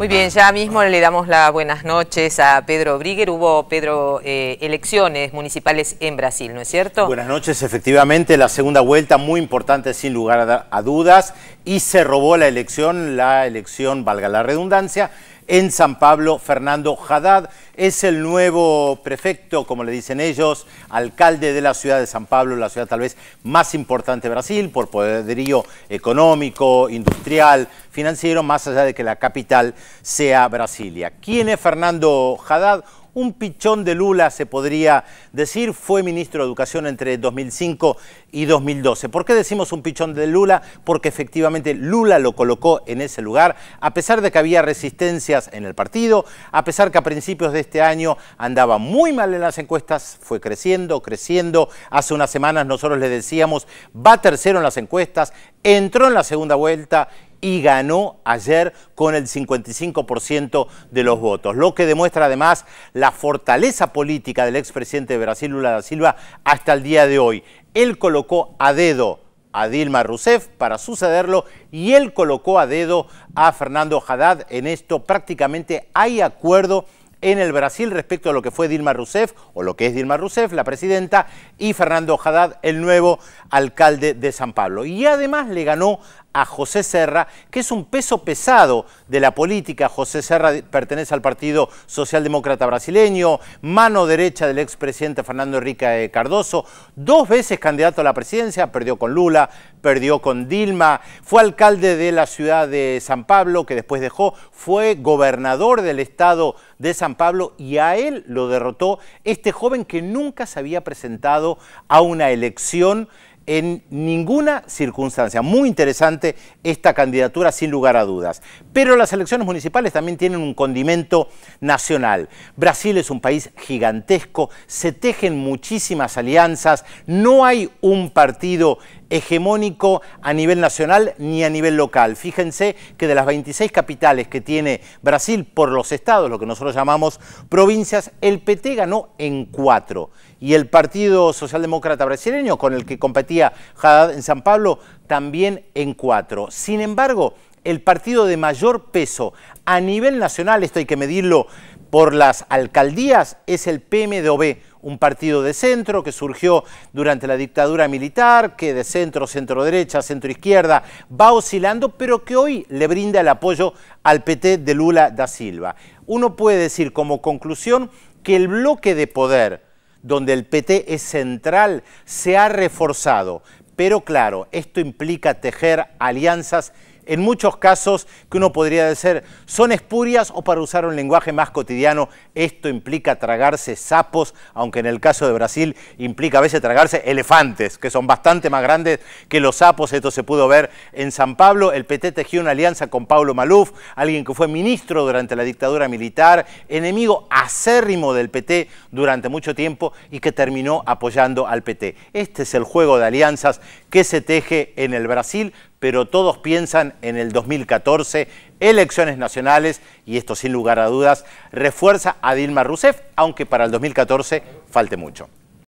Muy bien, ya mismo le damos las buenas noches a Pedro Brigger. Hubo, Pedro, eh, elecciones municipales en Brasil, ¿no es cierto? Buenas noches, efectivamente, la segunda vuelta muy importante sin lugar a dudas y se robó la elección, la elección, valga la redundancia, en San Pablo, Fernando Haddad. Es el nuevo prefecto, como le dicen ellos, alcalde de la ciudad de San Pablo, la ciudad tal vez más importante de Brasil por poderío económico, industrial, financiero, más allá de que la capital sea Brasilia. ¿Quién es Fernando Haddad? un pichón de Lula, se podría decir, fue ministro de Educación entre 2005 y 2012. ¿Por qué decimos un pichón de Lula? Porque efectivamente Lula lo colocó en ese lugar, a pesar de que había resistencias en el partido, a pesar que a principios de este año andaba muy mal en las encuestas, fue creciendo, creciendo. Hace unas semanas nosotros le decíamos, va tercero en las encuestas, entró en la segunda vuelta y ganó ayer con el 55% de los votos, lo que demuestra además la fortaleza política del expresidente de Brasil, Lula da Silva, hasta el día de hoy. Él colocó a dedo a Dilma Rousseff para sucederlo y él colocó a dedo a Fernando Haddad. En esto prácticamente hay acuerdo en el Brasil respecto a lo que fue Dilma Rousseff, o lo que es Dilma Rousseff, la presidenta, y Fernando Haddad, el nuevo alcalde de San Pablo. Y además le ganó a José Serra, que es un peso pesado de la política. José Serra pertenece al Partido Socialdemócrata Brasileño, mano derecha del expresidente Fernando Enrique eh, Cardoso, dos veces candidato a la presidencia, perdió con Lula, perdió con Dilma, fue alcalde de la ciudad de San Pablo, que después dejó, fue gobernador del estado de San Pablo y a él lo derrotó este joven que nunca se había presentado a una elección en ninguna circunstancia. Muy interesante esta candidatura, sin lugar a dudas. Pero las elecciones municipales también tienen un condimento nacional. Brasil es un país gigantesco, se tejen muchísimas alianzas, no hay un partido hegemónico a nivel nacional ni a nivel local. Fíjense que de las 26 capitales que tiene Brasil por los estados, lo que nosotros llamamos provincias, el PT ganó en cuatro. Y el Partido Socialdemócrata Brasileño, con el que competía Haddad en San Pablo, también en cuatro. Sin embargo, el partido de mayor peso a nivel nacional, esto hay que medirlo por las alcaldías, es el PMDOB, un partido de centro que surgió durante la dictadura militar, que de centro, centro derecha, centro izquierda va oscilando, pero que hoy le brinda el apoyo al PT de Lula da Silva. Uno puede decir como conclusión que el bloque de poder donde el PT es central se ha reforzado, pero claro, esto implica tejer alianzas en muchos casos que uno podría decir son espurias o para usar un lenguaje más cotidiano, esto implica tragarse sapos, aunque en el caso de Brasil implica a veces tragarse elefantes, que son bastante más grandes que los sapos, esto se pudo ver en San Pablo, el PT tejió una alianza con Pablo Maluf, alguien que fue ministro durante la dictadura militar, enemigo acérrimo del PT durante mucho tiempo y que terminó apoyando al PT. Este es el juego de alianzas que se teje en el Brasil, pero todos piensan en el 2014, elecciones nacionales, y esto sin lugar a dudas refuerza a Dilma Rousseff, aunque para el 2014 falte mucho.